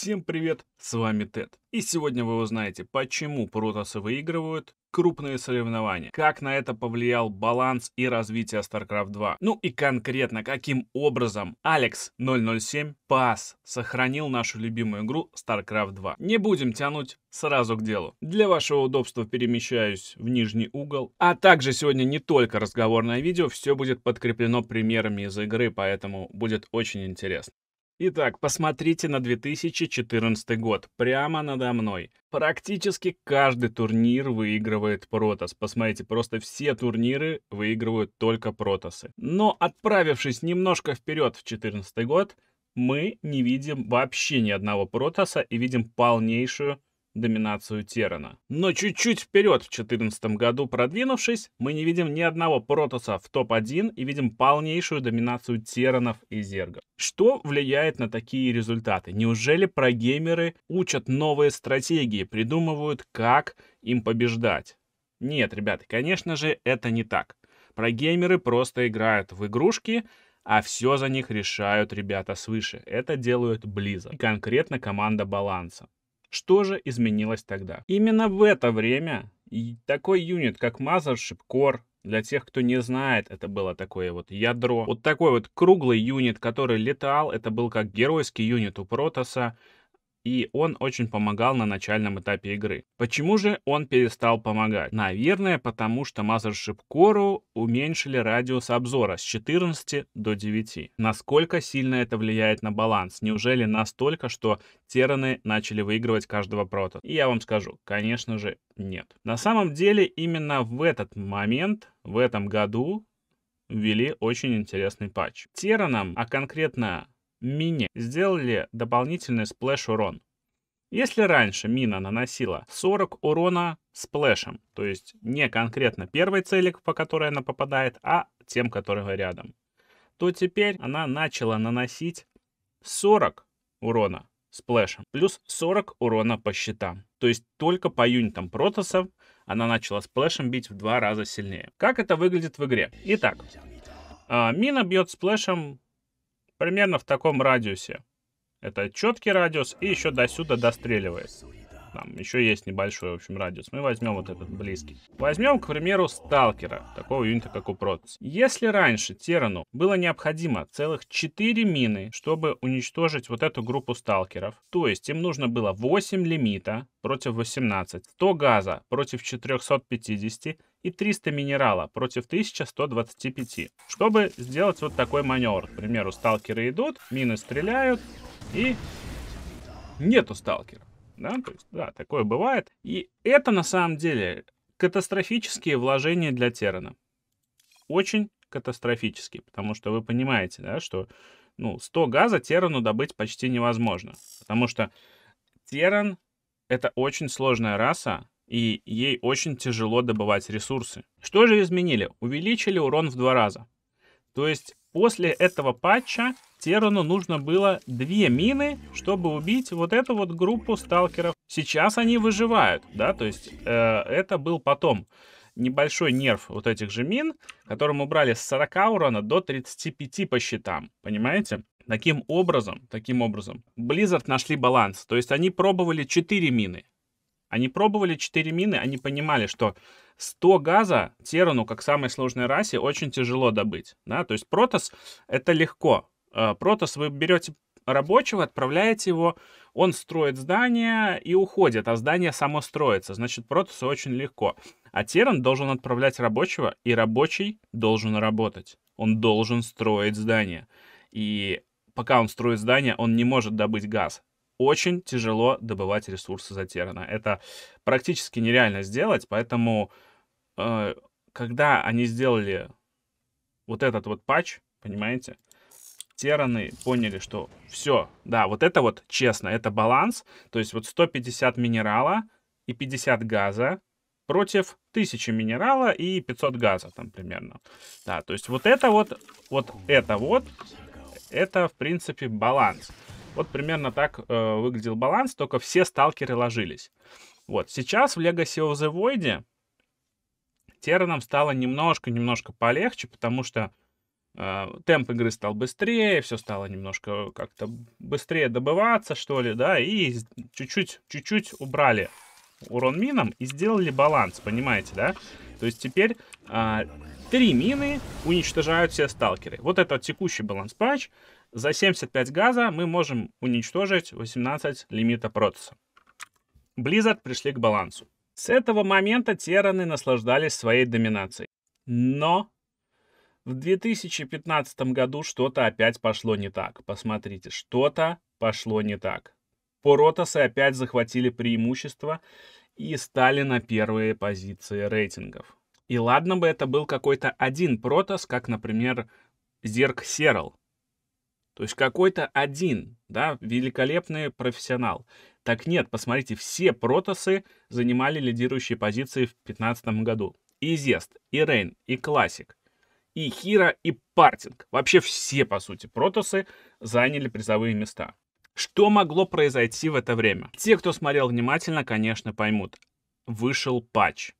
Всем привет, с вами Тед. И сегодня вы узнаете, почему протасы выигрывают крупные соревнования, как на это повлиял баланс и развитие StarCraft 2, ну и конкретно каким образом Алекс 007 пас сохранил нашу любимую игру StarCraft 2. Не будем тянуть, сразу к делу. Для вашего удобства перемещаюсь в нижний угол, а также сегодня не только разговорное видео, все будет подкреплено примерами из игры, поэтому будет очень интересно. Итак, посмотрите на 2014 год, прямо надо мной. Практически каждый турнир выигрывает Протас. Посмотрите, просто все турниры выигрывают только Протасы. Но отправившись немножко вперед в 2014 год, мы не видим вообще ни одного Протаса и видим полнейшую доминацию Террана. Но чуть-чуть вперед в 2014 году продвинувшись, мы не видим ни одного Протоса в топ-1 и видим полнейшую доминацию Терранов и Зергов. Что влияет на такие результаты? Неужели прогеймеры учат новые стратегии, придумывают, как им побеждать? Нет, ребята, конечно же, это не так. Прогеймеры просто играют в игрушки, а все за них решают ребята свыше. Это делают Blizzard конкретно команда Баланса. Что же изменилось тогда? Именно в это время такой юнит, как Mothership Core, для тех, кто не знает, это было такое вот ядро. Вот такой вот круглый юнит, который летал. Это был как геройский юнит у Протоса и он очень помогал на начальном этапе игры. Почему же он перестал помогать? Наверное, потому что Mothership Core уменьшили радиус обзора с 14 до 9. Насколько сильно это влияет на баланс? Неужели настолько, что тераны начали выигрывать каждого прота? И я вам скажу, конечно же, нет. На самом деле, именно в этот момент, в этом году, ввели очень интересный патч. Теранам, а конкретно мине сделали дополнительный сплэш-урон. Если раньше мина наносила 40 урона сплэшем, то есть не конкретно первой цели, по которой она попадает, а тем, которые рядом, то теперь она начала наносить 40 урона сплэшем, плюс 40 урона по щитам. То есть только по юнитам протосов она начала сплэшем бить в два раза сильнее. Как это выглядит в игре? Итак, а, мина бьет сплэшем Примерно в таком радиусе. Это четкий радиус и еще до сюда достреливает нам еще есть небольшой, в общем, радиус. Мы возьмем вот этот близкий. Возьмем, к примеру, сталкера, такого юнита, как у Протас. Если раньше Терану было необходимо целых 4 мины, чтобы уничтожить вот эту группу сталкеров, то есть им нужно было 8 лимита против 18, 100 газа против 450 и 300 минерала против 1125. Чтобы сделать вот такой маневр. К примеру, сталкеры идут, мины стреляют и нету сталкеров. Да? То есть, да, такое бывает. И это на самом деле катастрофические вложения для Террана. Очень катастрофические, потому что вы понимаете, да, что ну, 100 газа Терану добыть почти невозможно, потому что Теран — это очень сложная раса, и ей очень тяжело добывать ресурсы. Что же изменили? Увеличили урон в два раза. То есть После этого патча Терону нужно было две мины, чтобы убить вот эту вот группу сталкеров. Сейчас они выживают, да, то есть э, это был потом небольшой нерв вот этих же мин, которым убрали с 40 урона до 35 по щитам, понимаете? Таким образом, таким образом, Blizzard нашли баланс, то есть они пробовали 4 мины, они пробовали 4 мины, они понимали, что 100 газа Терану, как самой сложной расе, очень тяжело добыть. Да? То есть протос — это легко. Э, протос вы берете рабочего, отправляете его, он строит здание и уходит, а здание само строится. Значит, протусу очень легко. А Теран должен отправлять рабочего, и рабочий должен работать. Он должен строить здание. И пока он строит здание, он не может добыть газ очень тяжело добывать ресурсы затеряно. Это практически нереально сделать, поэтому э, когда они сделали вот этот вот патч, понимаете, тераны поняли, что все, да, вот это вот честно, это баланс, то есть вот 150 минерала и 50 газа против 1000 минерала и 500 газа там примерно. Да, то есть вот это вот, вот это вот, это в принципе баланс. Вот примерно так э, выглядел баланс, только все сталкеры ложились. Вот, сейчас в Legacy of the Void Терранам стало немножко-немножко полегче, потому что э, темп игры стал быстрее, все стало немножко как-то быстрее добываться, что ли, да, и чуть-чуть, чуть-чуть убрали урон мином и сделали баланс, понимаете, да? То есть теперь а, три мины уничтожают все сталкеры. Вот это текущий баланс патч. За 75 газа мы можем уничтожить 18 лимита протеса. Blizzard пришли к балансу. С этого момента тераны наслаждались своей доминацией. Но в 2015 году что-то опять пошло не так. Посмотрите, что-то пошло не так. Поротосы опять захватили преимущество, и стали на первые позиции рейтингов. И ладно бы это был какой-то один протос, как, например, Зерк Серл. То есть какой-то один, да, великолепный профессионал. Так нет, посмотрите, все протосы занимали лидирующие позиции в 2015 году. И Зест, и Рейн, и Классик, и Хира, и Партинг. Вообще все, по сути, протосы заняли призовые места. Что могло произойти в это время? Те, кто смотрел внимательно, конечно, поймут. Вышел патч.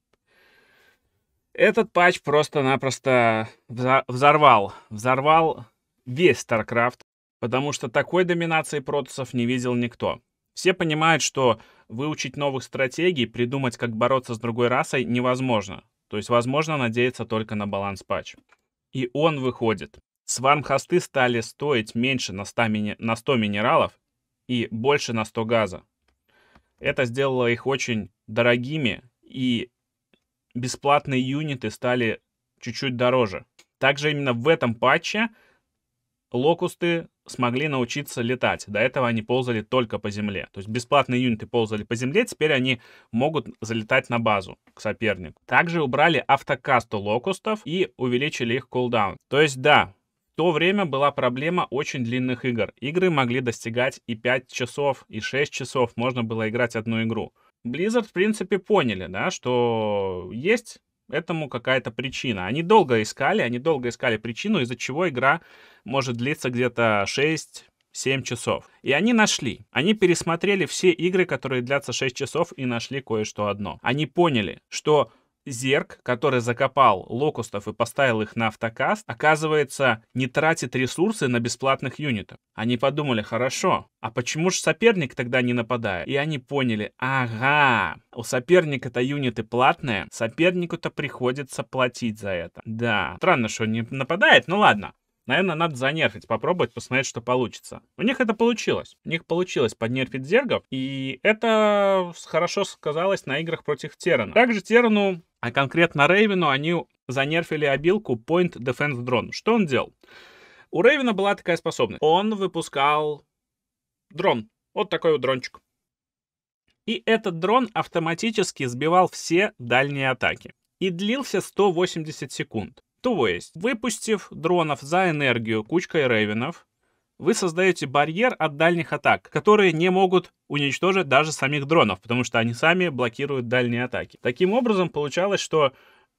Этот патч просто-напросто взорвал. Взорвал весь StarCraft, потому что такой доминации протусов не видел никто. Все понимают, что выучить новых стратегий, придумать, как бороться с другой расой, невозможно. То есть возможно надеяться только на баланс патч. И он выходит. Сварм-хосты стали стоить меньше на 100, мини... на 100 минералов, и больше на 100 газа. Это сделало их очень дорогими, и бесплатные юниты стали чуть-чуть дороже. Также именно в этом патче локусты смогли научиться летать. До этого они ползали только по земле. То есть бесплатные юниты ползали по земле, теперь они могут залетать на базу к сопернику. Также убрали автокасту локустов и увеличили их кулдаун. То есть да, то время была проблема очень длинных игр. Игры могли достигать и 5 часов, и 6 часов можно было играть одну игру. Blizzard, в принципе, поняли, да, что есть этому какая-то причина. Они долго искали, они долго искали причину, из-за чего игра может длиться где-то 6, 7 часов. И они нашли. Они пересмотрели все игры, которые длятся 6 часов, и нашли кое-что одно. Они поняли, что Зерк, который закопал локустов и поставил их на автокаст, оказывается, не тратит ресурсы на бесплатных юнитов. Они подумали, хорошо, а почему же соперник тогда не нападает? И они поняли, ага, у соперника-то юниты платные, сопернику-то приходится платить за это. Да, странно, что он не нападает, ну ладно. Наверное, надо занерфить, попробовать, посмотреть, что получится. У них это получилось. У них получилось поднерфить зергов, и это хорошо сказалось на играх против Террана. Также Террану а конкретно Рейвену они занерфили обилку Point Defense Drone. Что он делал? У Рейвена была такая способность. Он выпускал дрон. Вот такой вот дрончик. И этот дрон автоматически сбивал все дальние атаки. И длился 180 секунд. То есть, выпустив дронов за энергию кучкой рейвенов, вы создаете барьер от дальних атак, которые не могут уничтожить даже самих дронов, потому что они сами блокируют дальние атаки. Таким образом, получалось, что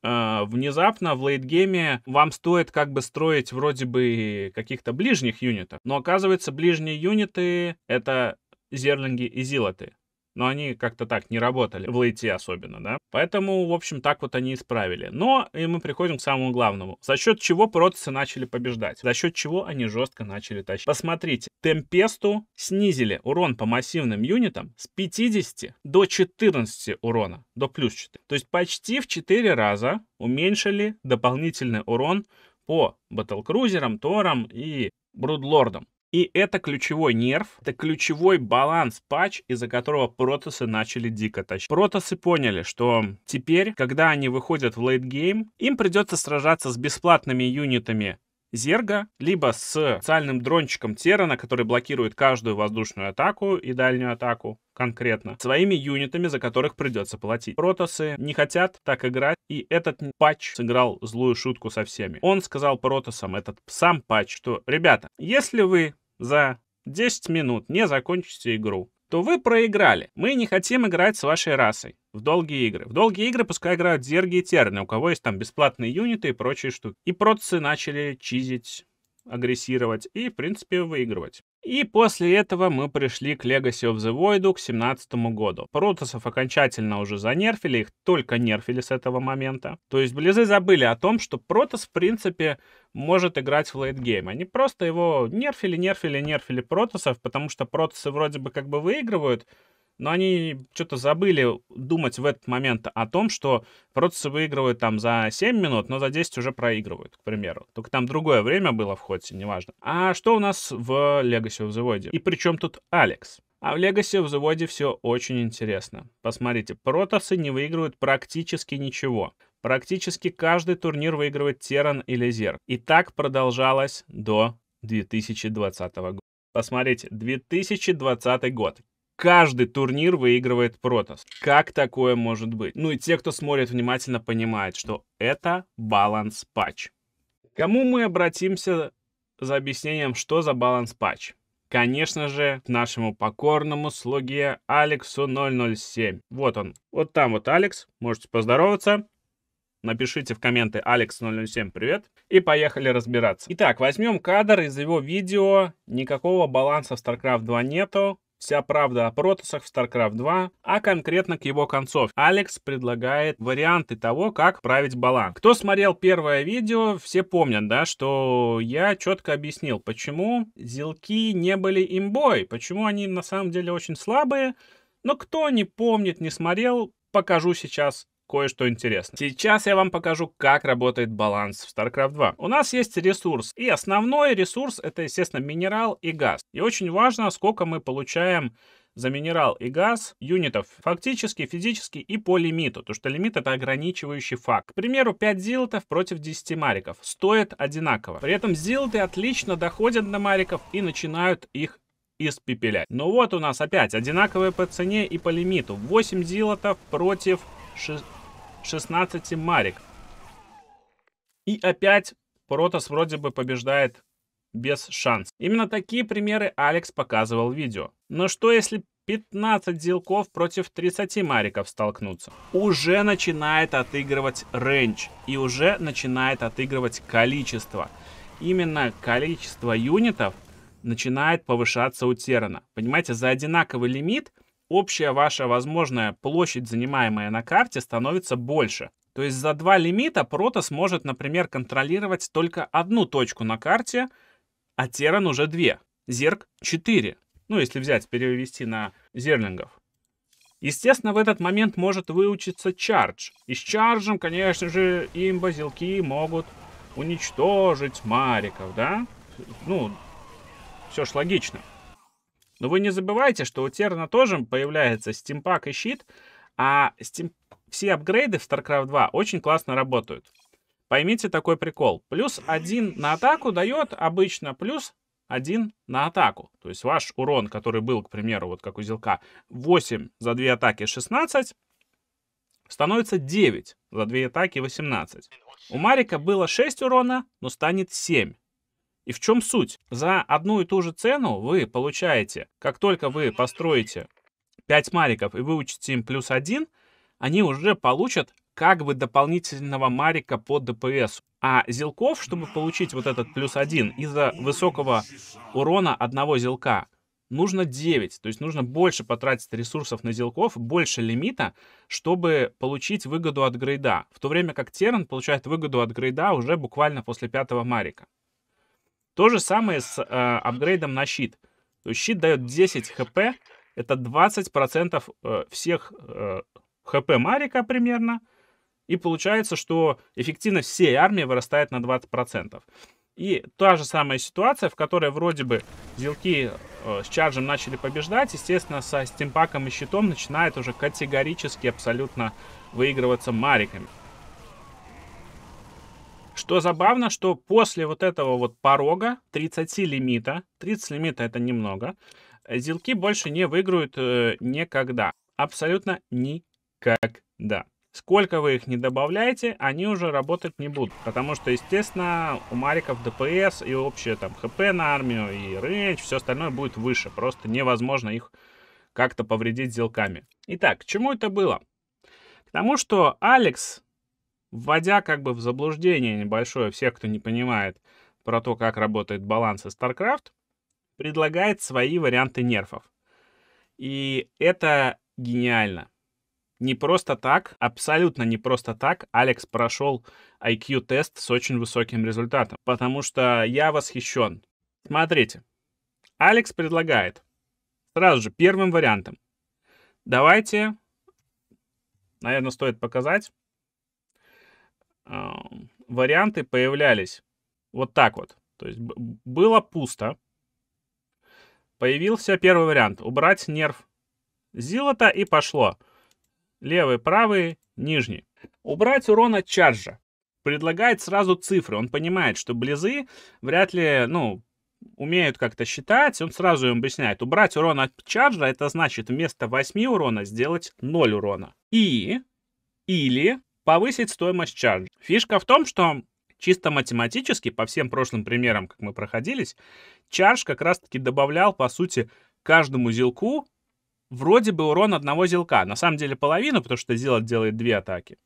э, внезапно в лейтгейме вам стоит как бы строить вроде бы каких-то ближних юнитов, но оказывается, ближние юниты — это зерлинги и зилоты но они как-то так не работали, в лейте особенно, да. Поэтому, в общем, так вот они исправили. Но и мы приходим к самому главному. За счет чего протасы начали побеждать? За счет чего они жестко начали тащить? Посмотрите, Темпесту снизили урон по массивным юнитам с 50 до 14 урона, до плюс 4. То есть почти в 4 раза уменьшили дополнительный урон по батлкрузерам, торам и брудлордам. И это ключевой нерв, это ключевой баланс патч, из-за которого протасы начали дико тащить. Протасы поняли, что теперь, когда они выходят в лейтгейм, им придется сражаться с бесплатными юнитами Зерга, либо с специальным дрончиком Терана, который блокирует каждую воздушную атаку и дальнюю атаку конкретно, своими юнитами, за которых придется платить. Протосы не хотят так играть, и этот патч сыграл злую шутку со всеми. Он сказал протосам, этот сам патч, что, ребята, если вы за 10 минут не закончите игру, то вы проиграли. Мы не хотим играть с вашей расой в долгие игры. В долгие игры пускай играют зерги и терны, у кого есть там бесплатные юниты и прочие штуки. И протцы начали чизить агрессировать и, в принципе, выигрывать. И после этого мы пришли к Legacy of the Void к 17 году. Протасов окончательно уже занерфили, их только нерфили с этого момента. То есть Близы забыли о том, что Протас в принципе может играть в лейтгейм. Они просто его нерфили, нерфили, нерфили Протасов, потому что Протасы вроде бы как бы выигрывают, но они что-то забыли думать в этот момент о том, что протасы выигрывают там за 7 минут, но за 10 уже проигрывают, к примеру. Только там другое время было в ходе, неважно. А что у нас в Legacy в заводе? И при чем тут Алекс? А в Legacy в заводе все очень интересно. Посмотрите, протосы не выигрывают практически ничего. Практически каждый турнир выигрывает Теран или Зер. И так продолжалось до 2020 года. Посмотрите, 2020 год каждый турнир выигрывает Протос. Как такое может быть? Ну и те, кто смотрит внимательно, понимают, что это баланс-патч. Кому мы обратимся за объяснением, что за баланс-патч? Конечно же, к нашему покорному слуге Алексу 007. Вот он. Вот там вот Алекс. Можете поздороваться. Напишите в комменты Алекс007 привет и поехали разбираться. Итак, возьмем кадр из его видео. Никакого баланса в StarCraft 2 нету. Вся правда о протасах в StarCraft 2, а конкретно к его концов. Алекс предлагает варианты того, как править баланс. Кто смотрел первое видео, все помнят, да, что я четко объяснил, почему зелки не были имбой, почему они на самом деле очень слабые. Но кто не помнит, не смотрел, покажу сейчас кое-что интересное. Сейчас я вам покажу, как работает баланс в StarCraft 2. У нас есть ресурс, и основной ресурс это, естественно, минерал и газ. И очень важно, сколько мы получаем за минерал и газ юнитов фактически, физически и по лимиту, то что лимит это ограничивающий факт. К примеру, 5 зилотов против 10 мариков стоят одинаково. При этом зилоты отлично доходят до мариков и начинают их испепелять. Но вот у нас опять одинаковые по цене и по лимиту. 8 зилотов против 6 16 марик. И опять Протас вроде бы побеждает без шансов. Именно такие примеры Алекс показывал в видео. Но что если 15 делков против 30 мариков столкнутся? Уже начинает отыгрывать рейндж и уже начинает отыгрывать количество. Именно количество юнитов начинает повышаться у Терана. Понимаете, за одинаковый лимит общая ваша возможная площадь, занимаемая на карте, становится больше. То есть за два лимита Proto сможет, например, контролировать только одну точку на карте, а Теран уже две, Зерк — четыре. Ну, если взять, перевести на зерлингов. Естественно, в этот момент может выучиться чардж. И с чарджем, конечно же, им базилки могут уничтожить Мариков, да? Ну, все ж логично. Но вы не забывайте, что у Терна тоже появляется стимпак и щит, а Steam... все апгрейды в StarCraft 2 очень классно работают. Поймите такой прикол. Плюс один на атаку дает обычно плюс один на атаку. То есть ваш урон, который был, к примеру, вот как у Зилка, 8 за 2 атаки 16, становится 9 за 2 атаки 18. У Марика было 6 урона, но станет 7. И в чем суть? За одну и ту же цену вы получаете, как только вы построите 5 мариков и выучите им плюс 1, они уже получат как бы дополнительного марика по ДПС. А зелков, чтобы получить вот этот плюс 1 из-за высокого урона одного зелка, нужно 9. То есть нужно больше потратить ресурсов на зелков, больше лимита, чтобы получить выгоду от грейда. В то время как Терн получает выгоду от грейда уже буквально после пятого марика. То же самое с э, апгрейдом на щит. То есть щит дает 10 хп, это 20% э, всех э, хп Марика примерно. И получается, что эффективность всей армии вырастает на 20%. И та же самая ситуация, в которой вроде бы зелки э, с чаржем начали побеждать, естественно, со стимпаком и щитом начинает уже категорически абсолютно выигрываться мариками. Что забавно, что после вот этого вот порога 30 лимита, 30 лимита это немного, зилки больше не выиграют э, никогда. Абсолютно никогда. Сколько вы их не добавляете, они уже работать не будут. Потому что, естественно, у Мариков ДПС и общее там ХП на армию, и рейдж, все остальное будет выше. Просто невозможно их как-то повредить зелками. Итак, к чему это было? К тому, что Алекс вводя как бы в заблуждение небольшое всех, кто не понимает про то, как работает баланс и StarCraft, предлагает свои варианты нерфов. И это гениально. Не просто так, абсолютно не просто так Алекс прошел IQ-тест с очень высоким результатом, потому что я восхищен. Смотрите, Алекс предлагает сразу же первым вариантом. Давайте, наверное, стоит показать Э, варианты появлялись вот так вот. То есть было пусто. Появился первый вариант. Убрать нерв зилота и пошло. Левый, правый, нижний. Убрать урон от чарджа. Предлагает сразу цифры. Он понимает, что близы вряд ли, ну, умеют как-то считать. Он сразу им объясняет. Убрать урон от чарджа, это значит вместо 8 урона сделать 0 урона. И, или повысить стоимость чарджа. Фишка в том, что чисто математически, по всем прошлым примерам, как мы проходились, чардж как раз-таки добавлял, по сути, каждому зилку вроде бы урон одного зилка. На самом деле половину, потому что зилок делает две атаки.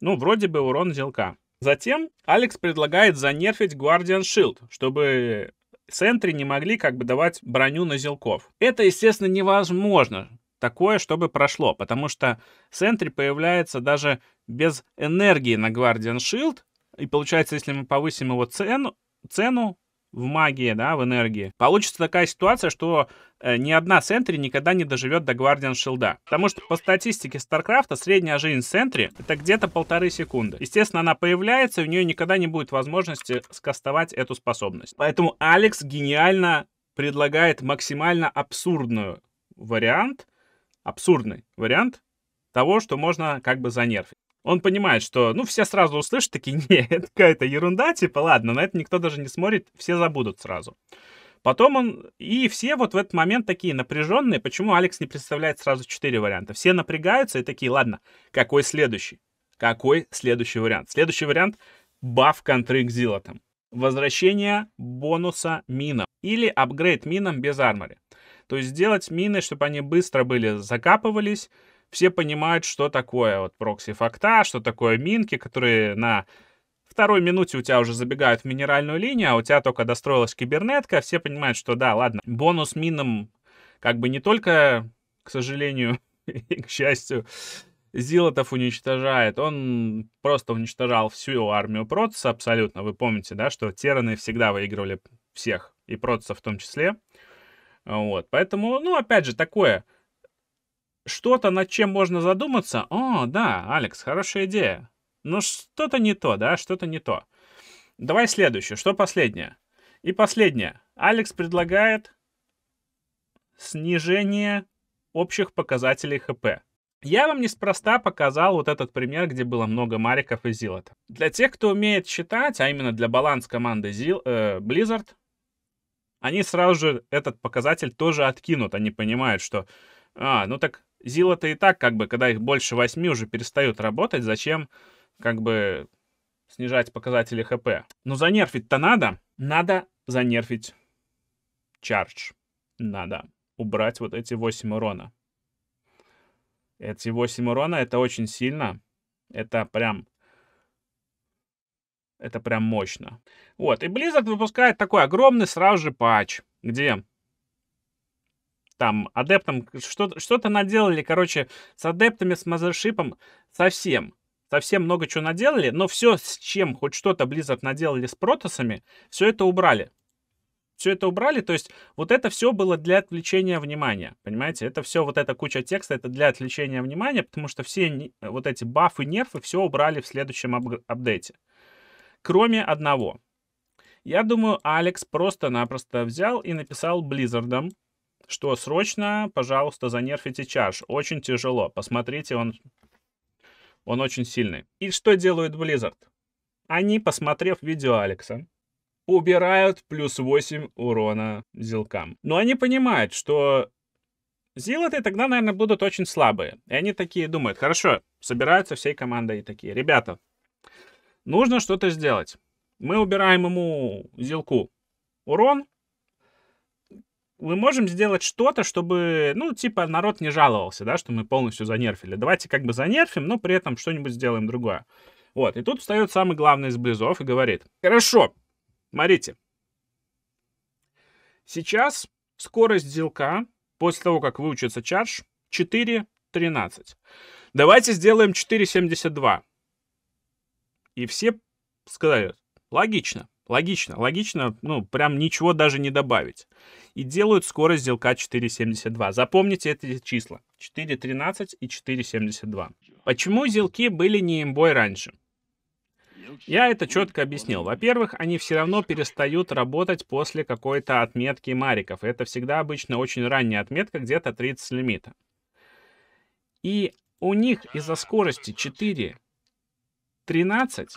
Ну, вроде бы урон зилка. Затем Алекс предлагает занерфить Guardian Shield, чтобы центры не могли как бы давать броню на зелков. Это, естественно, невозможно такое, чтобы прошло, потому что Sentry появляется даже без энергии на Guardian Shield, и получается, если мы повысим его цену, цену в магии, да, в энергии, получится такая ситуация, что э, ни одна Сентри никогда не доживет до Гвардиан Шилда. Потому что по статистике Старкрафта средняя жизнь Сентри это где-то полторы секунды. Естественно, она появляется, и у нее никогда не будет возможности скастовать эту способность. Поэтому Алекс гениально предлагает максимально абсурдную вариант — абсурдный вариант того, что можно как бы занервить. Он понимает, что, ну, все сразу услышат, такие, нет это какая-то ерунда, типа, ладно, на это никто даже не смотрит, все забудут сразу. Потом он... И все вот в этот момент такие напряженные. Почему Алекс не представляет сразу четыре варианта? Все напрягаются и такие, ладно, какой следующий? Какой следующий вариант? Следующий вариант — баф контры к зилотам. Возвращение бонуса мином или апгрейд мином без армори. То есть сделать мины, чтобы они быстро были, закапывались, все понимают, что такое вот прокси-факта, что такое минки, которые на второй минуте у тебя уже забегают в минеральную линию, а у тебя только достроилась кибернетка, все понимают, что да, ладно, бонус минам как бы не только, к сожалению, и к счастью, Зилотов уничтожает. Он просто уничтожал всю армию Протса абсолютно. Вы помните, да, что Тераны всегда выигрывали всех, и Протса в том числе. Вот, поэтому, ну, опять же, такое, что-то, над чем можно задуматься. О, да, Алекс, хорошая идея. Но ну, что-то не то, да, что-то не то. Давай следующее, что последнее? И последнее. Алекс предлагает снижение общих показателей ХП. Я вам неспроста показал вот этот пример, где было много мариков и зилота. Для тех, кто умеет считать, а именно для баланс команды Zil, э, Blizzard, они сразу же этот показатель тоже откинут. Они понимают, что, а, ну так Зила-то и так, как бы, когда их больше восьми, уже перестают работать, зачем, как бы, снижать показатели ХП? Но ну, занерфить-то надо. Надо занерфить чардж. Надо убрать вот эти 8 урона. Эти 8 урона, это очень сильно. Это прям это прям мощно. Вот, и Blizzard выпускает такой огромный сразу же патч, где там адептам что-то что наделали, короче, с адептами, с мазершипом совсем. Совсем много чего наделали, но все, с чем хоть что-то Blizzard наделали с протосами, все это убрали. Все это убрали, то есть вот это все было для отвлечения внимания, понимаете? Это все, вот эта куча текста, это для отвлечения внимания, потому что все вот эти бафы, нерфы все убрали в следующем ап апдейте кроме одного. Я думаю, Алекс просто-напросто взял и написал Близзардам, что срочно, пожалуйста, занерфите чаш. Очень тяжело. Посмотрите, он, он очень сильный. И что делают Blizzard? Они, посмотрев видео Алекса, убирают плюс 8 урона зилкам. Но они понимают, что зилоты тогда, наверное, будут очень слабые. И они такие думают, хорошо, собираются всей командой и такие, ребята, Нужно что-то сделать. Мы убираем ему зилку, Урон. Мы можем сделать что-то, чтобы, ну, типа, народ не жаловался, да, что мы полностью занерфили. Давайте как бы занерфим, но при этом что-нибудь сделаем другое. Вот, и тут встает самый главный из близов и говорит, хорошо, смотрите, сейчас скорость зилка после того, как выучится чардж, 4.13. Давайте сделаем 4.72. И все сказали, логично, логично, логично, ну, прям ничего даже не добавить. И делают скорость делка 4.72. Запомните эти числа. 4.13 и 4.72. Почему зелки были не имбой раньше? Я это четко объяснил. Во-первых, они все равно перестают работать после какой-то отметки мариков. Это всегда обычно очень ранняя отметка, где-то 30 лимита. И у них из-за скорости 4 13.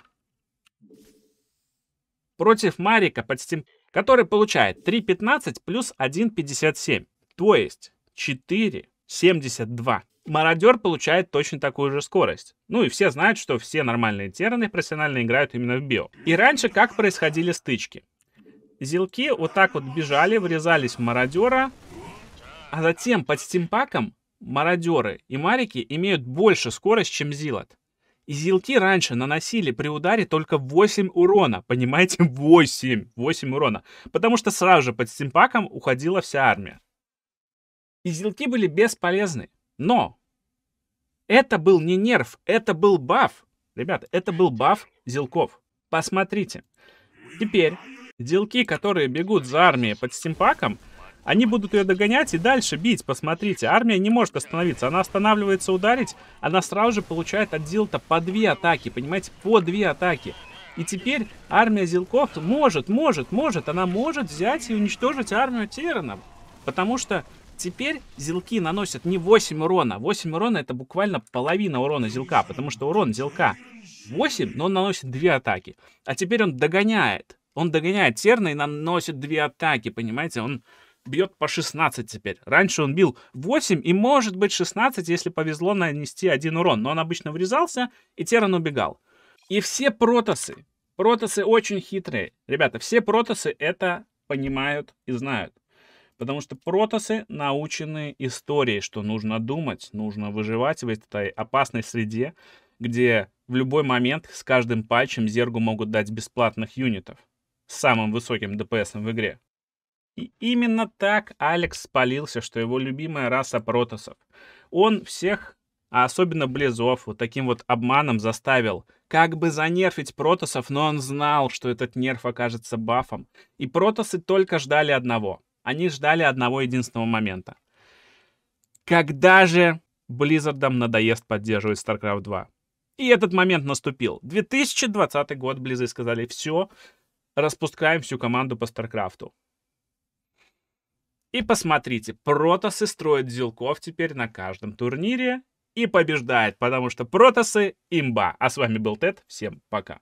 Против Марика почти... Который получает 3.15 плюс 1.57. То есть 4.72. Мародер получает точно такую же скорость. Ну и все знают, что все нормальные терны профессионально играют именно в био. И раньше как происходили стычки? Зелки вот так вот бежали, врезались в мародера, а затем под стимпаком мародеры и марики имеют больше скорость, чем зилот. Изилки раньше наносили при ударе только 8 урона. Понимаете? 8. 8 урона. Потому что сразу же под стимпаком уходила вся армия. Изилки были бесполезны. Но это был не нерв, это был баф. Ребята, это был баф зилков. Посмотрите. Теперь зилки, которые бегут за армией под стимпаком, они будут ее догонять и дальше бить, посмотрите. Армия не может остановиться, она останавливается ударить, она сразу же получает от Зилта по две атаки, понимаете, по две атаки. И теперь армия Зилков может, может, может, она может взять и уничтожить армию Тирана. Потому что теперь Зилки наносят не 8 урона. 8 урона это буквально половина урона Зилка, потому что урон Зилка 8, но он наносит 2 атаки. А теперь он догоняет. Он догоняет Терна и наносит 2 атаки, понимаете? Он бьет по 16 теперь. Раньше он бил 8 и, может быть, 16, если повезло нанести один урон. Но он обычно врезался, и Терран убегал. И все протасы, протасы очень хитрые. Ребята, все протасы это понимают и знают. Потому что протасы научены истории, что нужно думать, нужно выживать в этой опасной среде, где в любой момент с каждым патчем зергу могут дать бесплатных юнитов с самым высоким ДПС в игре. И именно так Алекс спалился, что его любимая раса протосов. Он всех, а особенно Близов, вот таким вот обманом заставил как бы занерфить протосов, но он знал, что этот нерв окажется бафом. И протосы только ждали одного. Они ждали одного единственного момента. Когда же Близзардам надоест поддерживать StarCraft 2? И этот момент наступил. 2020 год Близы сказали, все, распускаем всю команду по StarCraft. И посмотрите, протосы строят зилков теперь на каждом турнире и побеждают, потому что протосы имба. А с вами был Тед, всем пока.